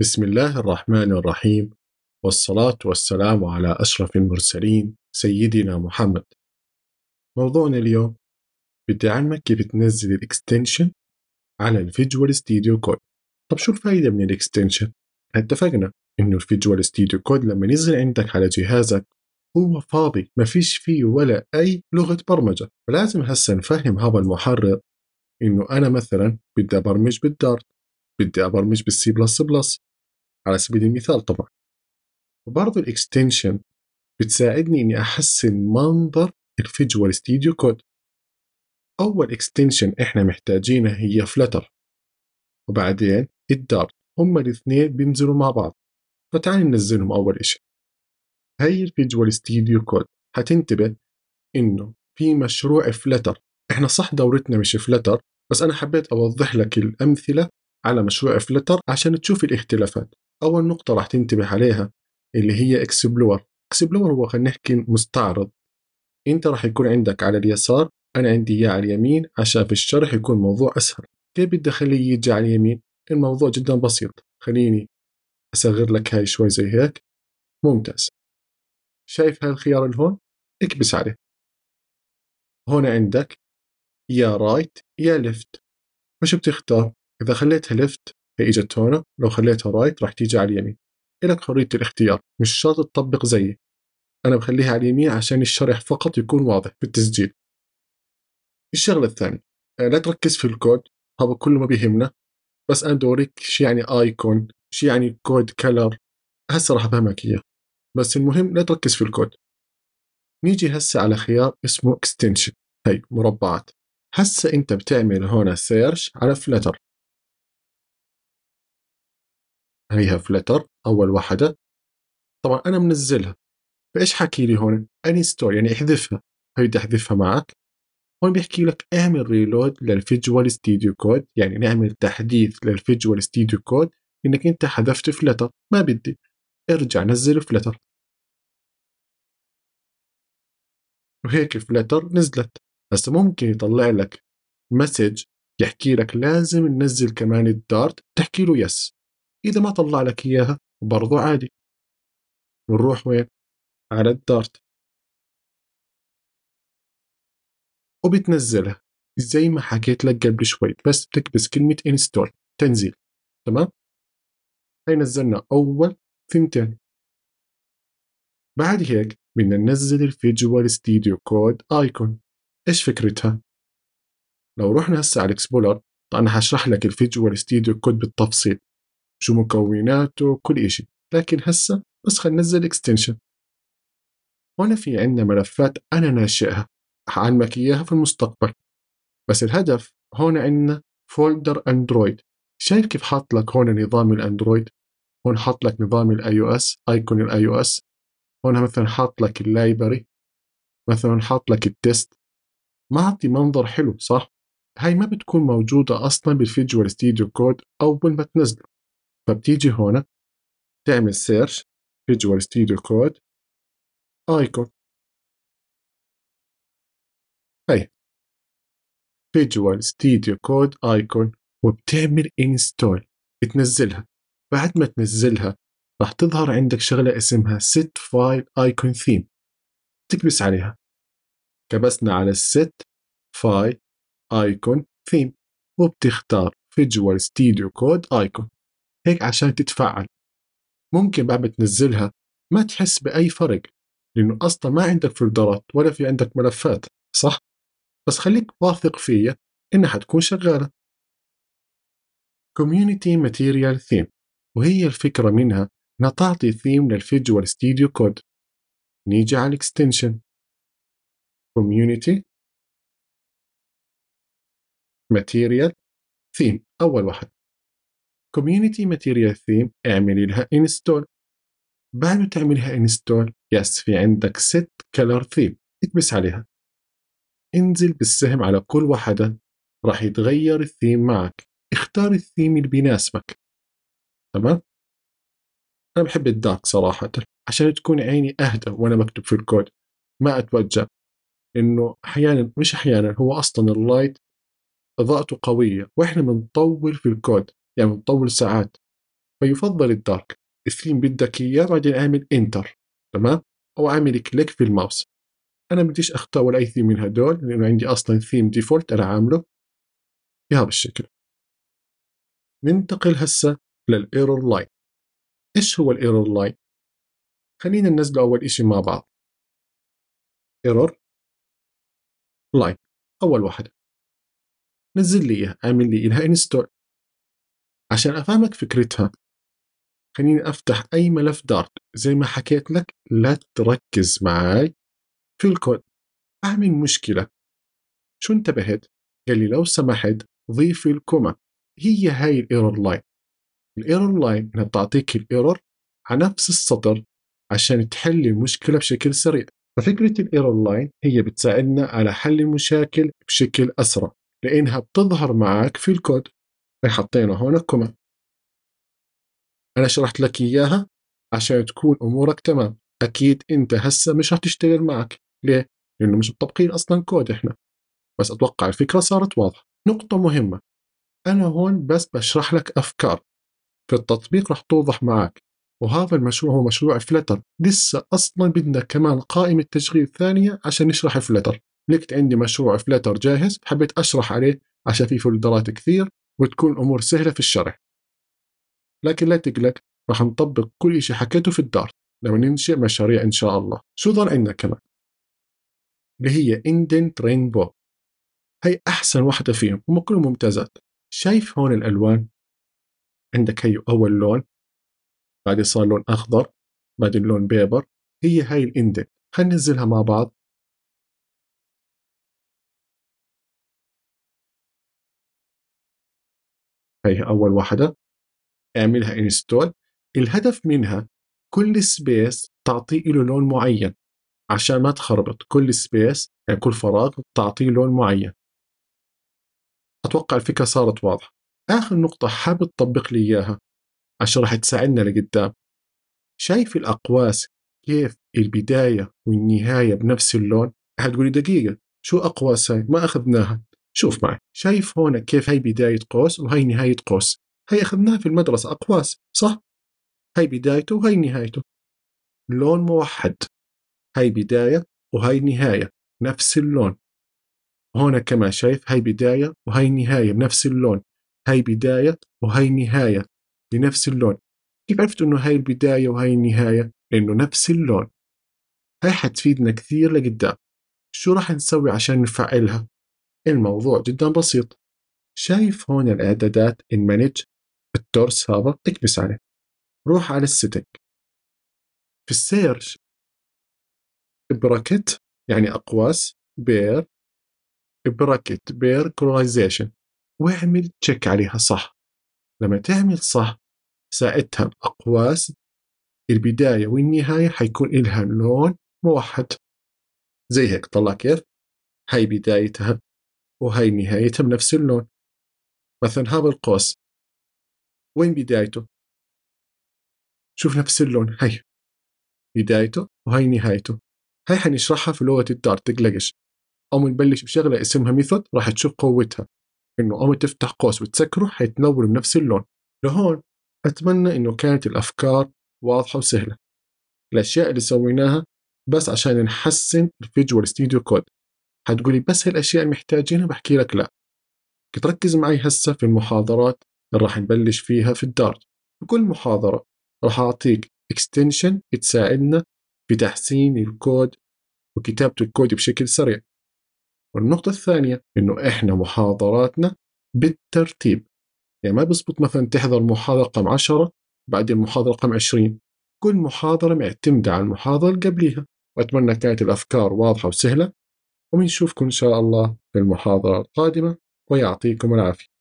بسم الله الرحمن الرحيم والصلاة والسلام على أشرف المرسلين سيدنا محمد موضوعنا اليوم بدي أعلمك كيف تنزل الإكستنشن على الفيجوال ستيديو كود طب شو الفايدة من الإكستنشن؟ اتفقنا إنه الفيجوال ستيديو كود لما ينزل عندك على جهازك هو فاضي ما فيش فيه ولا أي لغة برمجة فلازم هسا نفهم هذا المحرر إنه أنا مثلا بدي أبرمج بالدارت بدي أبرمج بالسي بلس بلس على سبيل المثال طبعا وبرضه الاكستنشن بتساعدني اني احسن منظر الفيجوال ستوديو كود اول اكستنشن احنا محتاجينها هي فلتر وبعدين الدارت هما الاثنين بينزلوا مع بعض فتعال ننزلهم اول اشي هي الفيجوال ستوديو كود هتنتبه انه في مشروع فلتر احنا صح دورتنا مش فلتر بس انا حبيت اوضح لك الامثله على مشروع فلتر عشان تشوف الاختلافات اول نقطه راح تنتبه عليها اللي هي اكسبلور اكسبلور هو خلينا نحكي مستعرض انت راح يكون عندك على اليسار انا عندي اياه على اليمين عشان في الشرح يكون الموضوع اسهل كيف بدي اخليه يجي على اليمين الموضوع جدا بسيط خليني اصغر لك هاي شوي زي هيك ممتاز شايف الخيار اللي هون اكبس عليه هون عندك يا رايت يا ليفت وش بتختار إذا خليتها ليفت هي اجت هنا لو خليتها رايت راح تيجي على اليمين إلك حرية الاختيار مش شرط تطبق زيي أنا بخليها على اليمين عشان الشرح فقط يكون واضح في التسجيل الشغلة الثانية آه، لا تركز في الكود هذا كله ما بيهمنا بس أنا دوريك شو يعني آيكون شو يعني كود كلر هسه راح أفهمك إياه بس المهم لا تركز في الكود نيجي هسه على خيار اسمه اكستنشن هي مربعات هسه انت بتعمل هون سيرش على فلتر هيها فلتر اول واحده طبعا انا منزلها فايش حكي لي هون اني ستور يعني احذفها هيدا احذفها معك هون بيحكي لك اعمل ريلود للفيجوال ستوديو كود يعني نعمل تحديث للفيجوال ستوديو كود انك انت حذفت فلتر ما بدي ارجع نزل فلتر وهيك فلتر نزلت هسه ممكن يطلع لك مسج يحكي لك لازم ننزل كمان الدارت تحكي له يس إذا ما طلع لك إياها برضو عادي ونروح وين على الدارت وبتنزلها زي ما حكيت لك قبل شوي بس بتكبس كلمة install تنزيل تمام هاي نزلنا أول ثنتين بعد هيك بدنا ننزل الفيجوال ستوديو كود ايكون ايش فكرتها لو رحنا هسه على الاكسبلور طبعا هشرح لك الفيجوال ستوديو كود بالتفصيل شو مكوناته كل إشي لكن هسه بس خلينا ننزل اكستنشن هون في عندنا ملفات أنا ناشئها حعلمك إياها في المستقبل بس الهدف هون عندنا فولدر أندرويد شايف كيف حاط لك هون نظام الأندرويد هون حاط لك نظام الاي او اس ايكون الاي او اس هون مثلا حاط لك اللايبرري مثلا حاط لك التست معطي منظر حلو صح هاي ما بتكون موجودة أصلا بالفيجوال ستوديو كود أول ما تنزله فبتيجي هون تعمل سيرش فيجوال ستوديو كود ايكون هي فيجوال ستوديو كود ايكون وبتعمل انستول بتنزلها بعد ما تنزلها راح تظهر عندك شغله اسمها set file icon theme تكبس عليها كبسنا على set file icon theme وبتختار فيجوال ستوديو كود ايكون هيك عشان تتفعل ممكن بعد ما تنزلها ما تحس بأي فرق لأنه أصلا ما عندك فولدرات ولا في عندك ملفات صح؟ بس خليك واثق فيا إنها حتكون شغالة Community Material Theme وهي الفكرة منها إنها تعطي ثيم للفيجوال ستوديو كود نيجي على الإكستنشن Community Material Theme أول واحد كوميونيتي ماتيريال ثيم اعملي لها انستول بعد ما تعملها انستول يس في عندك ست كلر ثيم اكبس عليها انزل بالسهم على كل واحدة راح يتغير الثيم معك اختار الثيم اللي بيناسبك تمام أنا بحب الدارك صراحة عشان تكون عيني أهدى وأنا بكتب في الكود ما أتوجع إنه أحيانا مش أحيانا هو أصلا اللايت إضاءته قوية وإحنا بنطول في الكود يعني بتطول ساعات فيفضل الدارك الثيم بدك اياه بعدين اعمل انتر تمام او اعمل كليك في الماوس انا بديش اختار ولا اي ثيم من هدول لانه عندي اصلا ثيم ديفولت انا عامله بهذا الشكل ننتقل هسه للايرور لاين ايش هو الايرور لاين خلينا ننزله اول اشي مع بعض ايرور لاين اول واحده نزل لي اياها اعمل لي لها انستول عشان أفهمك فكرتها خليني أفتح أي ملف دارك زي ما حكيت لك لا تركز معاي في الكود أعمل مشكلة شو انتبهت؟ قال لي لو سمحت ضيف الكومة هي هاي الايرور لاين الايرور لاين انها بتعطيك الايرور على نفس السطر عشان تحل المشكلة بشكل سريع ففكرة الايرور لاين هي بتساعدنا على حل المشاكل بشكل أسرع لأنها بتظهر معك في الكود حطينا هون كومن انا شرحت لك اياها عشان تكون امورك تمام اكيد انت هسه مش رح تشتغل معك ليه لانه مش مطبقين اصلا كود احنا بس اتوقع الفكره صارت واضحه نقطه مهمه انا هون بس بشرح لك افكار في التطبيق رح توضح معك وهذا المشروع هو مشروع فلتر لسه اصلا بدنا كمان قائمه تشغيل ثانيه عشان نشرح فلتر لقيت عندي مشروع فلتر جاهز حبيت اشرح عليه عشان في فولدرات كثير وتكون الأمور سهلة في الشرح لكن لا تقلق راح نطبق كل شيء حكيته في الدار لما ننشئ مشاريع إن شاء الله شو ظل عندنا كمان اللي هي اندنت رينبو هي أحسن واحدة فيهم هم كلهم ممتازات شايف هون الألوان عندك هي أول لون بعدين صار لون أخضر بعدين لون بيبر هي هاي الاندنت خلينا ننزلها مع بعض هي أول واحدة اعملها انستول الهدف منها كل سبيس تعطيه له لون معين عشان ما تخربط كل سبيس يعني كل فراغ تعطيه لون معين أتوقع الفكرة صارت واضحة آخر نقطة حابب تطبق لي إياها عشان راح تساعدنا لقدام شايف الأقواس كيف البداية والنهاية بنفس اللون هتقولي دقيقة شو أقواس هاي ما أخذناها شوف معي شايف هون كيف هي بداية قوس وهي نهاية قوس هي أخذناها في المدرسة أقواس صح؟ هي بدايته وهي نهايته لون موحد هي بداية وهي نهاية نفس اللون هون كما شايف هي بداية وهي نهاية بنفس اللون هي بداية وهي نهاية بنفس اللون كيف عرفت انه هاي البداية وهاي النهاية؟ لأنه نفس اللون هاي حتفيدنا كثير لقدام شو راح نسوي عشان نفعلها؟ الموضوع جدا بسيط شايف هون الاعدادات ان مانج التورس هذا اكبس عليه روح على السيتنج في السيرش براكت يعني اقواس بير براكت بير كولايزيشن واعمل تشيك عليها صح لما تعمل صح ساعتها الاقواس البداية والنهاية حيكون إلها لون موحد زي هيك طلع كيف هاي بدايتها وهاي نهايتها بنفس اللون مثلا هذا القوس وين بدايته شوف نفس اللون هاي بدايته وهاي نهايته هاي حنشرحها في لغة الدار تقلقش أو نبلش بشغلة اسمها ميثود راح تشوف قوتها إنه أو تفتح قوس وتسكره حيتنور بنفس اللون لهون أتمنى إنه كانت الأفكار واضحة وسهلة الأشياء اللي سويناها بس عشان نحسن الفيجوال ستوديو كود حتقولي بس هالاشياء محتاجينها بحكي لك لا تركز معي هسه في المحاضرات اللي راح نبلش فيها في الدار بكل محاضرة راح أعطيك اكستنشن تساعدنا في تحسين الكود وكتابة الكود بشكل سريع والنقطة الثانية إنه إحنا محاضراتنا بالترتيب يعني ما بزبط مثلا تحضر محاضرة رقم 10 بعدين محاضرة رقم 20 كل محاضرة معتمدة على المحاضرة اللي قبليها وأتمنى كانت الأفكار واضحة وسهلة وبنشوفكم إن شاء الله في المحاضرة القادمة ويعطيكم العافية